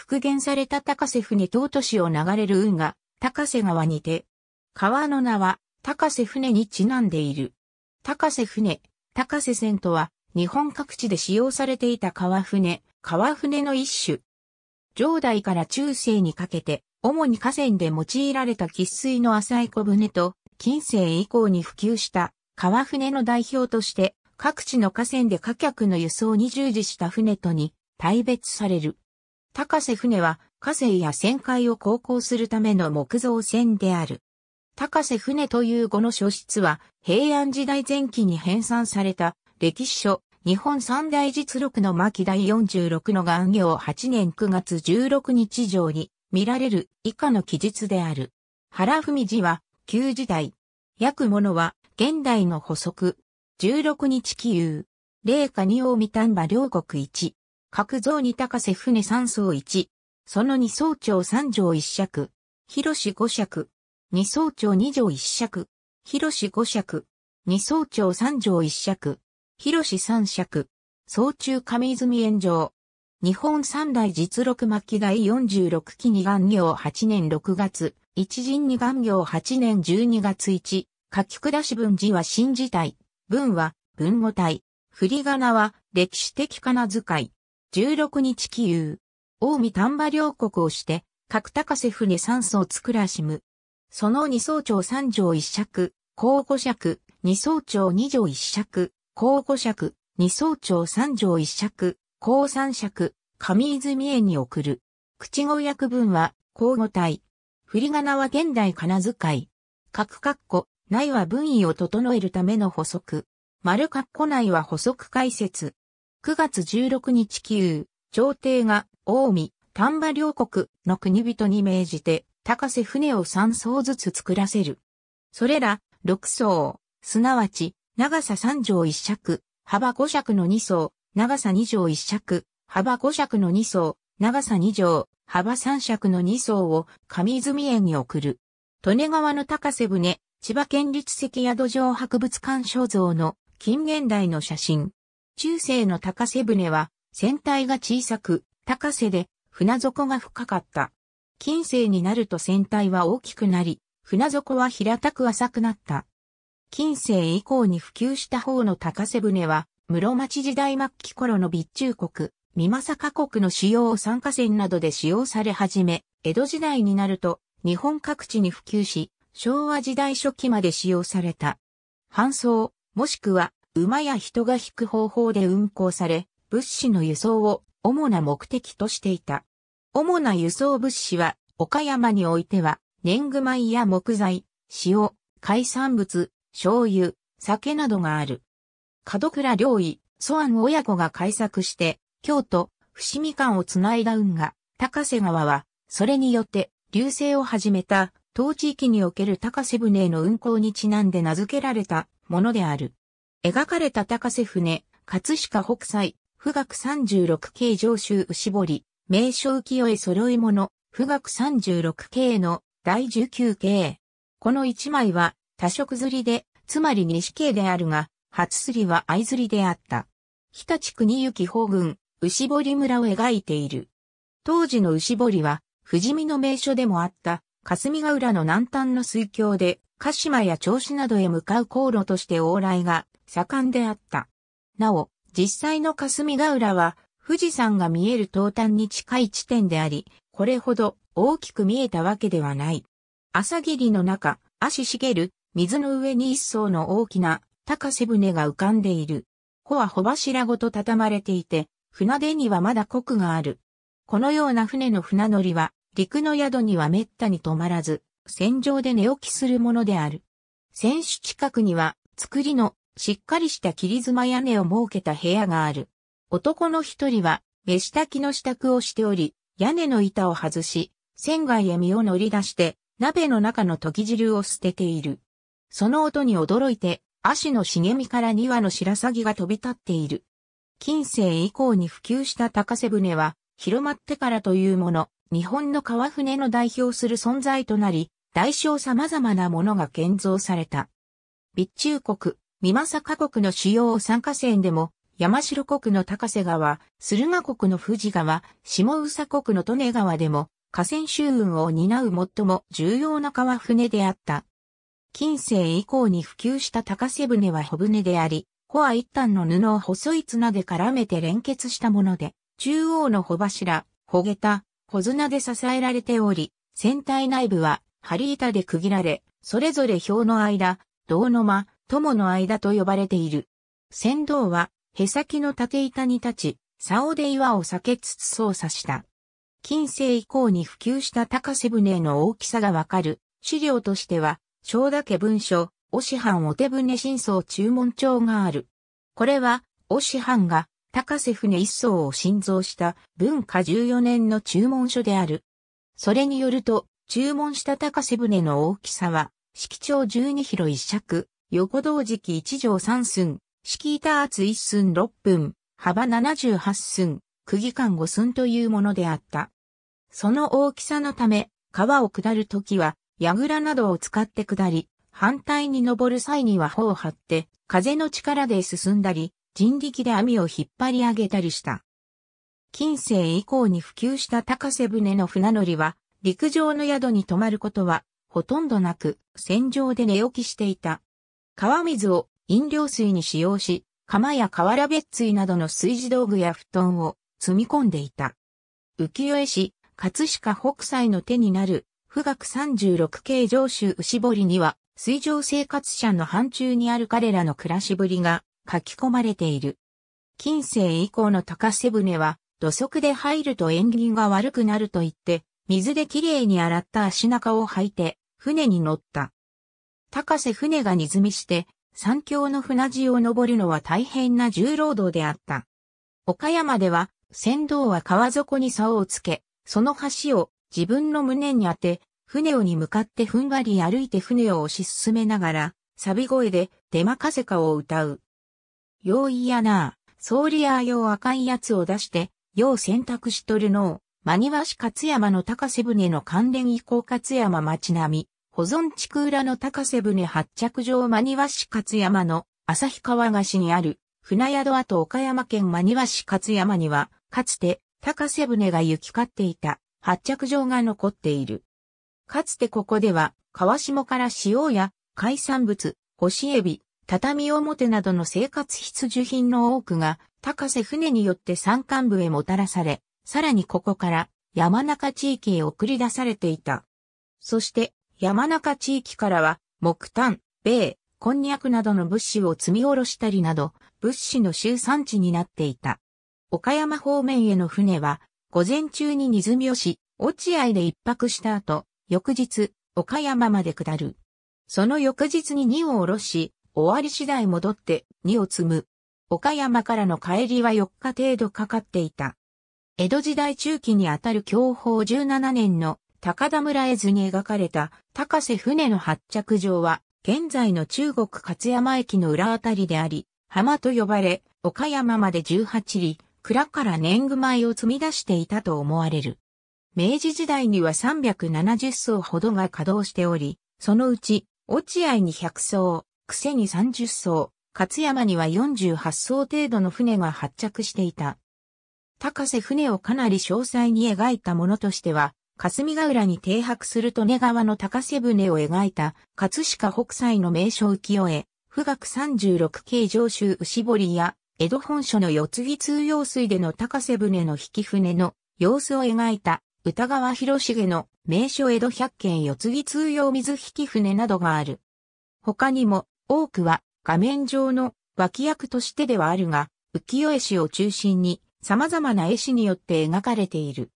復元された高瀬船東都市を流れる運河、高瀬川にて、川の名は高瀬船にちなんでいる。高瀬船、高瀬線とは、日本各地で使用されていた川船、川船の一種。上代から中世にかけて、主に河川で用いられた喫水の浅い小舟と、近世以降に普及した川船の代表として、各地の河川で貨客の輸送に従事した船とに、大別される。高瀬船は河川や旋回を航行するための木造船である。高瀬船という語の書室は平安時代前期に編纂された歴史書日本三大実録の巻第46の元行8年9月16日上に見られる以下の記述である。原文字は旧時代。約物は現代の補足。16日記有。霊下二王三丹馬両国一。角蔵二高瀬船三層一。その二層長三条一尺。広し五尺。二層長二条一尺。広し五尺。二層長三条一尺。広し三尺。総中上泉炎上。日本三大実録巻期第46期二願行8年6月、一陣二願行8年12月1、書き下し文字は新字体、文は文語体、振り仮名は歴史的仮名遣い。16日気遊。近江丹波両国をして、角高瀬船3層作らしむ。その二層長三条一尺、交互尺、二層長二条一尺、交互尺、二層長三条一尺、交三尺、上泉園に送る。口語訳文は、交互体。振り仮名は現代仮名遣い。角括弧、内は文意を整えるための補足。丸括弧内は補足解説。9月16日旧、朝廷が、近江、丹波両国の国人に命じて、高瀬船を3艘ずつ作らせる。それら、6艘、すなわち、長さ3畳1尺、幅5尺の2層、長さ2畳1尺、幅5尺の2層、長さ2畳、幅3尺の2層を上泉園に送る。利根川の高瀬船、千葉県立赤宿城博物館所蔵の近現代の写真、中世の高瀬船は、船体が小さく、高瀬で、船底が深かった。近世になると船体は大きくなり、船底は平たく浅くなった。近世以降に普及した方の高瀬船は、室町時代末期頃の備中国、美政国の使用を参加船などで使用され始め、江戸時代になると、日本各地に普及し、昭和時代初期まで使用された。搬送、もしくは馬や人が引く方法で運行され、物資の輸送を主な目的としていた。主な輸送物資は、岡山においては、年貢米や木材、塩、海産物、醤油、酒などがある。門倉良医、祖安親子が開作して、京都、伏見間をつないだ運河、高瀬川は、それによって、流星を始めた、当地域における高瀬船への運行にちなんで名付けられたものである。描かれた高瀬船、葛飾北斎、富岳36系上州牛堀、名称浮世絵揃い物、富岳36系の第19系。この一枚は多色釣りで、つまり西系であるが、初釣りは藍釣りであった。日立国行方郡、牛堀村を描いている。当時の牛堀は、富士見の名所でもあった、霞ヶ浦の南端の水峡で、鹿島や銚子などへ向かう航路として往来が盛んであった。なお、実際の霞ヶ浦は、富士山が見える東端に近い地点であり、これほど大きく見えたわけではない。朝霧の中、足茂る、水の上に一層の大きな高瀬船が浮かんでいる。帆は帆柱ごと畳まれていて、船出にはまだくがある。このような船の船乗りは、陸の宿には滅多に止まらず、戦場で寝起きするものである。船首近くには、作りのしっかりした切妻屋根を設けた部屋がある。男の一人は、飯炊きの支度をしており、屋根の板を外し、船外へ身を乗り出して、鍋の中の時汁を捨てている。その音に驚いて、足の茂みから2羽の白鷺が飛び立っている。近世以降に普及した高瀬船は、広まってからというもの、日本の川船の代表する存在となり、大小様々なものが建造された。備中国、三政国の主要三河川でも、山城国の高瀬川、駿河国の富士川、下宇佐国の利根川でも、河川周運を担う最も重要な川船であった。近世以降に普及した高瀬船は小船であり、コア一端の布を細い綱で絡めて連結したもので、中央の帆柱、帆桁、小綱で支えられており、船体内部は針板で区切られ、それぞれ表の間、銅の間、友の間と呼ばれている。船頭は、へさきの縦板に立ち、竿で岩を避けつつ操作した。近世以降に普及した高瀬船の大きさがわかる。資料としては、正田家文書、お師範お手船真相注文帳がある。これは、お師範が、高瀬船一層を新造した文化14年の注文書である。それによると、注文した高瀬船の大きさは、色長12広一尺、横同時期1条3寸、敷板厚1寸6分、幅78寸、釘間5寸というものであった。その大きさのため、川を下るときは、櫓などを使って下り、反対に登る際には帆を張って、風の力で進んだり、人力で網を引っ張り上げたりした。近世以降に普及した高瀬船の船乗りは、陸上の宿に泊まることは、ほとんどなく、船上で寝起きしていた。川水を飲料水に使用し、釜や瓦別水などの炊事道具や布団を積み込んでいた。浮世絵師、葛飾北斎の手になる、富岳36系上州牛堀には、水上生活者の範疇にある彼らの暮らしぶりが書き込まれている。近世以降の高瀬船は、土足で入ると縁起が悪くなると言って、水できれいに洗った足中を履いて、船に乗った。高瀬船が荷積みして、山峡の船地を登るのは大変な重労働であった。岡山では、船頭は川底に竿をつけ、その橋を自分の胸に当て、船をに向かってふんわり歩いて船を押し進めながら、サビ声で出まかせかを歌う。ようやなあ、ソーリアー用赤いやつを出して、よう選択しとるのを、真庭市勝山の高瀬船の関連移行勝山町並み、保存地区裏の高瀬船発着場真庭市勝山の旭川菓子にある船宿跡岡山県真庭市勝山には、かつて高瀬船が行き交っていた発着場が残っている。かつてここでは、川下から塩や海産物、干しエビ、畳表などの生活必需品の多くが、高瀬船によって山間部へもたらされ、さらにここから山中地域へ送り出されていた。そして、山中地域からは、木炭、米、こんにゃくなどの物資を積み下ろしたりなど、物資の集散地になっていた。岡山方面への船は、午前中に荷積みをし、落合で一泊した後、翌日、岡山まで下る。その翌日に荷を下ろし、終わり次第戻って荷を積む。岡山からの帰りは4日程度かかっていた。江戸時代中期にあたる享保17年の高田村絵図に描かれた高瀬船の発着場は、現在の中国勝山駅の裏あたりであり、浜と呼ばれ、岡山まで18里、蔵から年貢米を積み出していたと思われる。明治時代には370層ほどが稼働しており、そのうち、落合に100層、癖に30層、勝山には48層程度の船が発着していた。高瀬船をかなり詳細に描いたものとしては、霞ヶ浦に停泊する利根川の高瀬船を描いた、葛飾北斎の名所浮世絵、富岳36系上州牛堀や、江戸本所の四つ木通用水での高瀬船の引き船の様子を描いた、歌川広重の名所江戸百景四つ木通用水引き船などがある。他にも、多くは画面上の脇役としてではあるが、浮世絵師を中心に様々な絵師によって描かれている。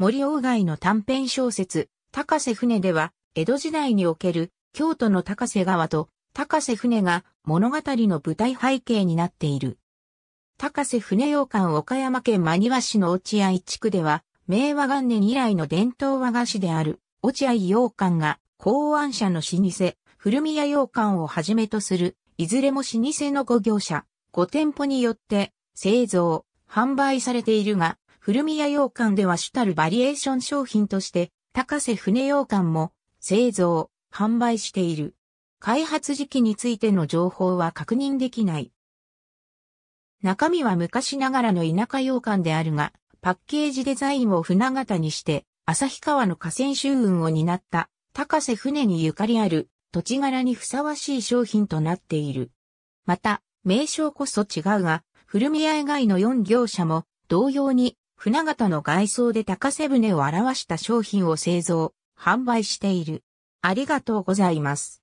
森鴎外の短編小説、高瀬船では、江戸時代における京都の高瀬川と高瀬船が物語の舞台背景になっている。高瀬船洋館岡山県真庭市の落合地区では、明和元年以来の伝統和菓子である落合洋館が考案者の老舗、古宮洋館をはじめとする、いずれも老舗の5業者、5店舗によって製造、販売されているが、古宮洋館では主たるバリエーション商品として、高瀬船洋館も製造、販売している。開発時期についての情報は確認できない。中身は昔ながらの田舎洋館であるが、パッケージデザインを船型にして、旭川の河川周運を担った高瀬船にゆかりある土地柄にふさわしい商品となっている。また、名称こそ違うが、古宮以外の4業者も同様に船型の外装で高瀬船を表した商品を製造、販売している。ありがとうございます。